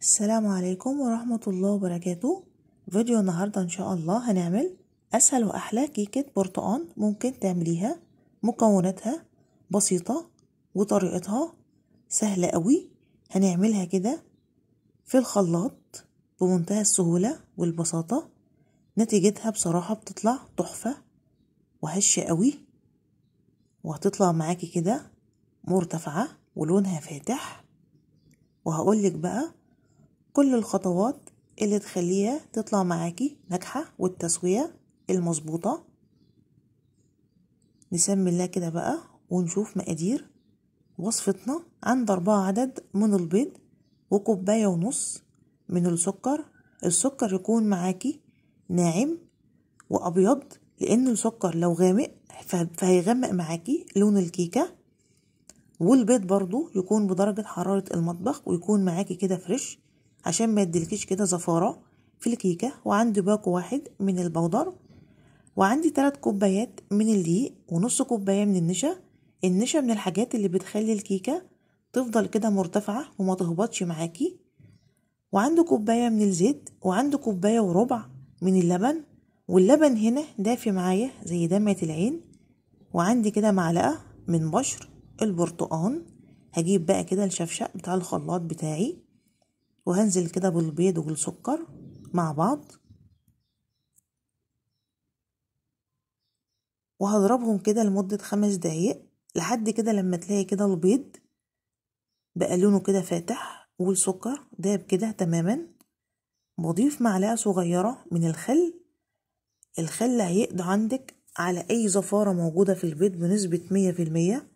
السلام عليكم ورحمة الله وبركاته فيديو النهاردة إن شاء الله هنعمل أسهل وأحلى كيكة برتقان ممكن تعمليها مكوناتها بسيطة وطريقتها سهلة قوي هنعملها كده في الخلاط بمنتهى السهولة والبساطة نتيجتها بصراحة بتطلع تحفة وهشة قوي وهتطلع معاكي كده مرتفعة ولونها فاتح وهقولك بقى كل الخطوات اللي تخليها تطلع معاكي ناجحة والتسوية المظبوطة نسمي الله كده بقى ونشوف مقادير وصفتنا عند أربعة عدد من البيض وكوباية ونص من السكر السكر يكون معاكي ناعم وأبيض لأن السكر لو غامق فهيغمق معاكي لون الكيكة والبيض برضو يكون بدرجة حرارة المطبخ ويكون معاكي كده فريش عشان ما يديلكيش كده زفارة في الكيكة وعندي باكو واحد من البودر وعندي تلات كوبايات من الدقيق ونص كوباية من النشا النشا من الحاجات اللي بتخلي الكيكة تفضل كده مرتفعة وما تهبطش معاكي وعندي كوباية من الزيت وعندي كوباية وربع من اللبن واللبن هنا دافي معايا زي دمعة العين وعندي كده معلقة من بشر البرتقان هجيب بقى كده الشفشق بتاع الخلاط بتاعي وهنزل كده بالبيض والسكر مع بعض وهضربهم كده لمدة خمس دقايق لحد كده لما تلاقي كده البيض بقى لونه كده فاتح والسكر داب كده تماما بضيف معلقة صغيرة من الخل الخل هيقضي عندك على أي زفارة موجودة في البيض بنسبة مية في المية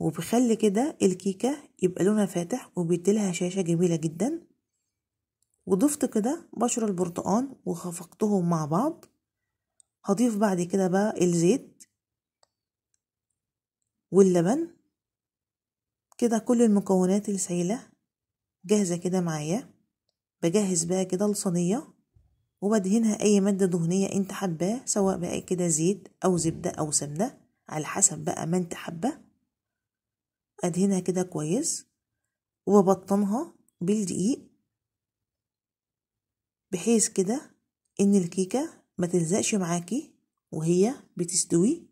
وبخلي كده الكيكة يبقى لونها فاتح وبيديلها شاشة جميلة جدا وضفت كده بشر البرتقان وخفقتهم مع بعض هضيف بعد كده بقى الزيت واللبن كده كل المكونات السائلة جاهزة كده معايا بجهز بقى كده الصينية وبدهنها أي مادة دهنية أنت حباه سواء بقى كده زيت أو زبدة أو سمنة على حسب بقى ما أنت حابة أدهنها كده كويس وببطنها بالدقيق بحيث كده ان الكيكة ما تلزقش معاكي وهي بتستوي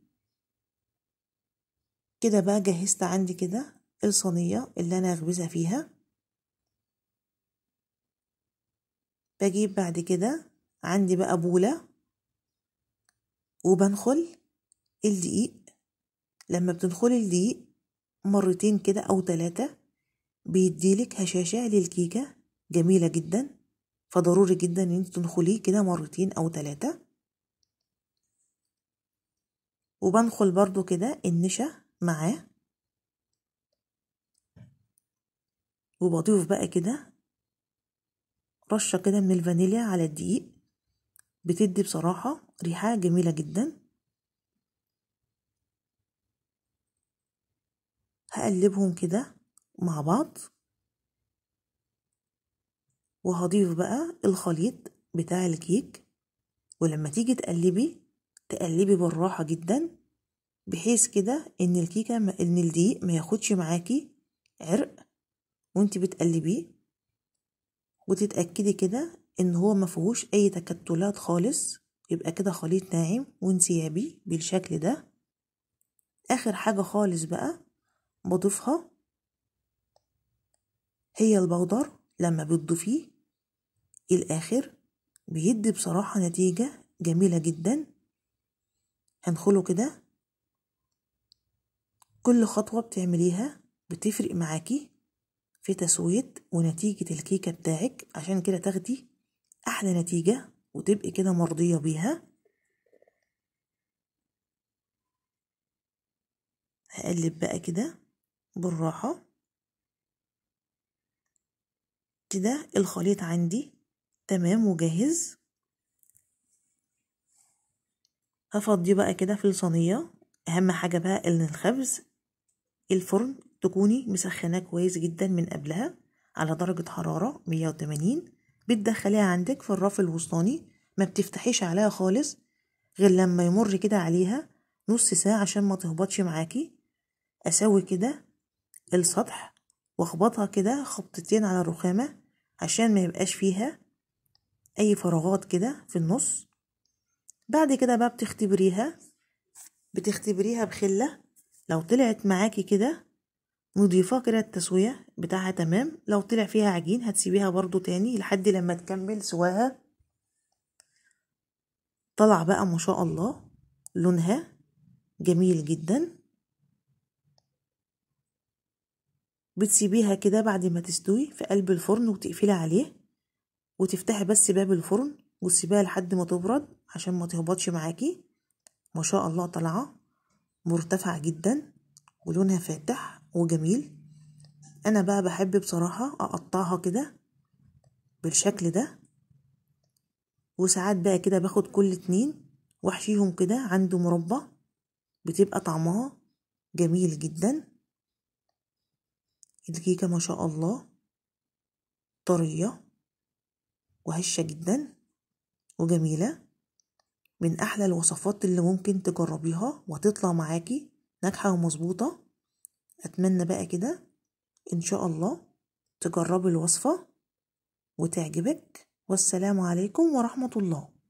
كده بقى جهزت عندي كده الصينية اللي انا هخبزها فيها بجيب بعد كده عندي بقى بولة وبنخل الدقيق لما بتنخل الدقيق مرتين كده او ثلاثة بيديلك هشاشة للكيكة جميلة جداً فضروري جدا ان انت تدخليه كده مرتين او ثلاثة وبنخل برضو كده النشا معاه وبضيف بقى كده رشة كده من الفانيليا على الدقيق بتدي بصراحة ريحة جميلة جدا هقلبهم كده مع بعض وهضيف بقى الخليط بتاع الكيك ولما تيجي تقلبي تقلبي بالراحة جدا بحيث كده ان الكيكة ان الدقيق ما ياخدش معاكي عرق وانت بتقلبيه وتتأكدي كده ان هو ما فيهوش اي تكتلات خالص يبقى كده خليط ناعم وانسيابي بالشكل ده اخر حاجة خالص بقى بضيفها هي البودر لما بتضيفيه الآخر بيدي بصراحة نتيجة جميلة جدا هنخله كده كل خطوة بتعمليها بتفرق معاكي في تسوية ونتيجة الكيكة بتاعك عشان كده تاخدي أحلى نتيجة وتبقي كده مرضية بيها هقلب بقى كده بالراحة كده الخليط عندي تمام وجاهز هفضيه بقى كده في الصينية أهم حاجة بقى إن الخبز الفرن تكوني مسخناه كويس جدا من قبلها على درجة حرارة 180 بتدخليها عندك في الرف الوسطاني ما بتفتحيش عليها خالص غير لما يمر كده عليها نص ساعة عشان ما تهبطش معاكي أسوي كده السطح واخبطها كده خبطتين على الرخامة عشان ما يبقاش فيها أي فراغات كده في النص بعد كده بقى بتختبريها بتختبريها بخلة لو طلعت معاكي كده نضيفة كده التسوية بتاعها تمام لو طلع فيها عجين هتسيبيها برضو تاني لحد لما تكمل سواها طلع بقى ما شاء الله لونها جميل جدا بتسيبيها كده بعد ما تستوي في قلب الفرن وتقفلي عليه وتفتحي بس باب الفرن وتسيبيها لحد ما تبرد عشان ما تهبطش معاكي ما شاء الله طالعه مرتفع جدا ولونها فاتح وجميل انا بقى بحب بصراحه اقطعها كده بالشكل ده وساعات بقى كده باخد كل اتنين واحشيهم كده عنده مربى بتبقى طعمها جميل جدا الكيكه ما شاء الله طريه وهشة جدا وجميلة من أحلى الوصفات اللي ممكن تجربيها وتطلع معاكي ناجحة ومظبوطة أتمنى بقى كده إن شاء الله تجربي الوصفة وتعجبك والسلام عليكم ورحمة الله